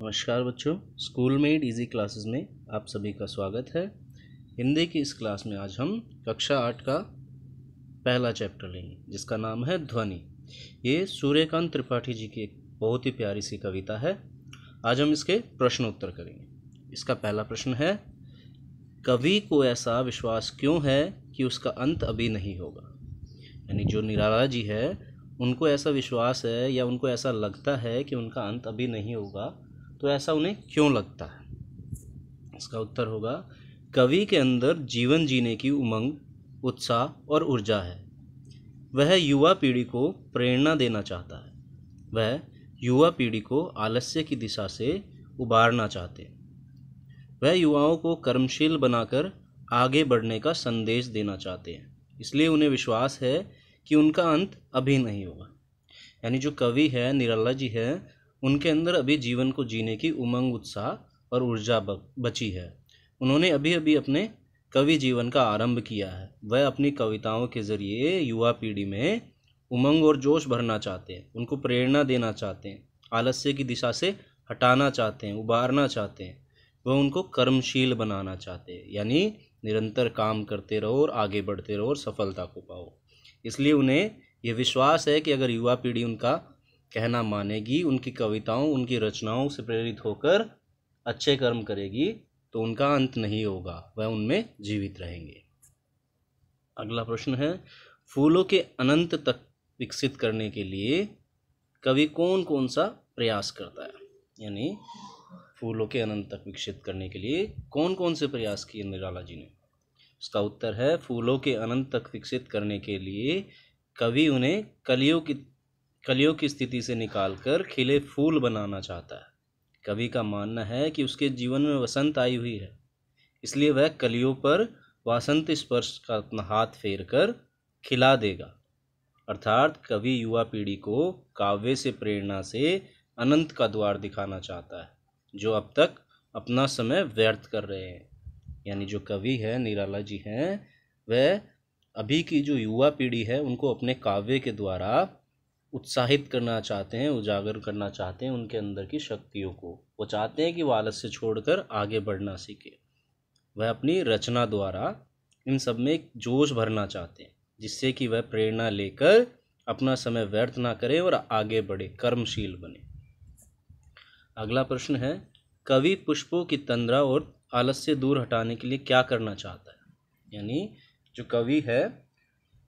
नमस्कार बच्चों school made easy classes में आप सभी का स्वागत है हिंदी की इस क्लास में आज हम कक्षा आठ का पहला चैप्टर लेंगे जिसका नाम है ध्वनि ये सूर्यकांत त्रिपाठी जी की एक बहुत ही प्यारी सी कविता है आज हम इसके प्रश्नोत्तर करेंगे इसका पहला प्रश्न है कवि को ऐसा विश्वास क्यों है कि उसका अंत अभी नहीं होगा यानी जो निराला जी है उनको ऐसा विश्वास है या उनको ऐसा लगता है कि उनका अंत अभी नहीं होगा तो ऐसा उन्हें क्यों लगता है इसका उत्तर होगा कवि के अंदर जीवन जीने की उमंग उत्साह और ऊर्जा है वह युवा पीढ़ी को प्रेरणा देना चाहता है वह युवा पीढ़ी को आलस्य की दिशा से उबारना चाहते हैं वह युवाओं को कर्मशील बनाकर आगे बढ़ने का संदेश देना चाहते हैं इसलिए उन्हें विश्वास है कि उनका अंत अभी नहीं होगा यानी जो कवि है निरला जी है उनके अंदर अभी जीवन को जीने की उमंग उत्साह और ऊर्जा बची है उन्होंने अभी अभी अपने कवि जीवन का आरंभ किया है वह अपनी कविताओं के जरिए युवा पीढ़ी में उमंग और जोश भरना चाहते हैं उनको प्रेरणा देना चाहते हैं आलस्य की दिशा से हटाना चाहते हैं उबारना चाहते हैं वह उनको कर्मशील बनाना चाहते हैं यानी निरंतर काम करते रहो और आगे बढ़ते रहो और सफलता को पाओ इसलिए उन्हें यह विश्वास है कि अगर युवा पीढ़ी उनका कहना मानेगी उनकी कविताओं उनकी रचनाओं से प्रेरित होकर अच्छे कर्म करेगी तो उनका अंत नहीं होगा वह उनमें जीवित रहेंगे अगला प्रश्न है फूलों के अनंत तक विकसित करने के लिए कवि कौन कौन सा प्रयास करता है यानी फूलों के अनंत तक विकसित करने के लिए कौन कौन से प्रयास किए निराला जी ने उसका उत्तर है फूलों के अनंत तक विकसित करने के लिए कवि उन्हें कलियों की कलियों की स्थिति से निकालकर खिले फूल बनाना चाहता है कवि का मानना है कि उसके जीवन में वसंत आई हुई है इसलिए वह कलियों पर वासंत स्पर्श का अपना हाथ फेर कर खिला देगा अर्थात कवि युवा पीढ़ी को काव्य से प्रेरणा से अनंत का द्वार दिखाना चाहता है जो अब तक अपना समय व्यर्थ कर रहे हैं यानी जो कवि है निराला जी हैं वह अभी की जो युवा पीढ़ी है उनको अपने काव्य के द्वारा उत्साहित करना चाहते हैं उजागर करना चाहते हैं उनके अंदर की शक्तियों को वो चाहते हैं कि आलस आलस्य छोड़कर आगे बढ़ना सीखे वह अपनी रचना द्वारा इन सब में एक जोश भरना चाहते हैं जिससे कि वह प्रेरणा लेकर अपना समय व्यर्थ ना करे और आगे बढ़े कर्मशील बने अगला प्रश्न है कवि पुष्पों की तंद्रा और आलस्य दूर हटाने के लिए क्या करना चाहता है यानी जो कवि है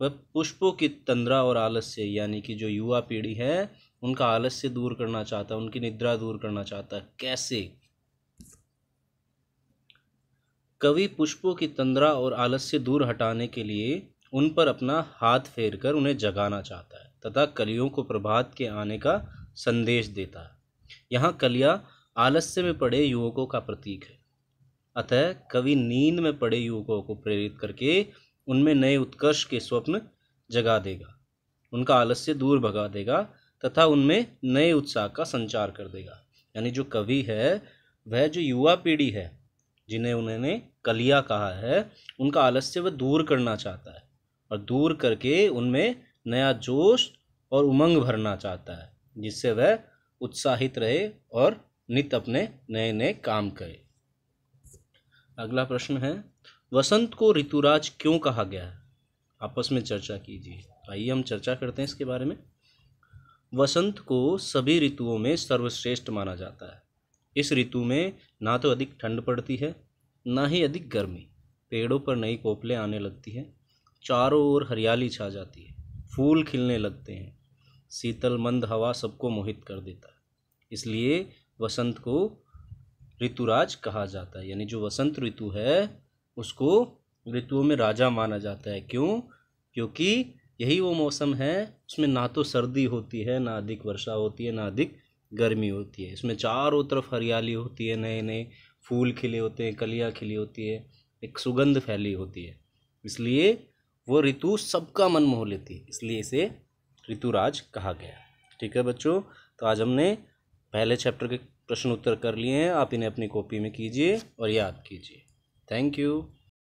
वह पुष्पों की तंद्रा और आलस्य यानी कि जो युवा पीढ़ी है उनका आलस्य दूर करना चाहता है उनकी निद्रा दूर करना चाहता है कैसे कवि पुष्पों की तंद्रा और आलस्य दूर हटाने के लिए उन पर अपना हाथ फेर कर उन्हें जगाना चाहता है तथा कलियों को प्रभात के आने का संदेश देता है यहाँ कलिया आलस्य में पड़े युवकों का प्रतीक है अतः कवि नींद में पड़े युवकों को प्रेरित करके उनमें नए उत्कर्ष के स्वप्न जगा देगा उनका आलस्य दूर भगा देगा तथा उनमें नए उत्साह का संचार कर देगा यानी जो कवि है वह जो युवा पीढ़ी है जिन्हें उन्होंने कलिया कहा है उनका आलस्य वह दूर करना चाहता है और दूर करके उनमें नया जोश और उमंग भरना चाहता है जिससे वह उत्साहित रहे और नित अपने नए नए काम करे अगला प्रश्न है वसंत को ऋतुराज क्यों कहा गया है आपस में चर्चा कीजिए आइए हम चर्चा करते हैं इसके बारे में वसंत को सभी ऋतुओं में सर्वश्रेष्ठ माना जाता है इस ऋतु में ना तो अधिक ठंड पड़ती है ना ही अधिक गर्मी पेड़ों पर नई कोपले आने लगती है चारों ओर हरियाली छा जाती है फूल खिलने लगते हैं शीतल मंद हवा सबको मोहित कर देता है इसलिए वसंत को ऋतुराज कहा जाता है यानी जो वसंत ऋतु है उसको ऋतुओं में राजा माना जाता है क्यों क्योंकि यही वो मौसम है उसमें ना तो सर्दी होती है ना अधिक वर्षा होती है ना अधिक गर्मी होती है इसमें चारों तरफ हरियाली होती है नए नए फूल खिले होते हैं कलियाँ खिली होती है एक सुगंध फैली होती है इसलिए वो ऋतु सबका मन मोह लेती है इसलिए इसे ऋतुराज कहा गया ठीक है बच्चों तो आज हमने पहले चैप्टर के प्रश्न उत्तर कर लिए हैं आप इन्हें अपनी कॉपी में कीजिए और याद कीजिए thank you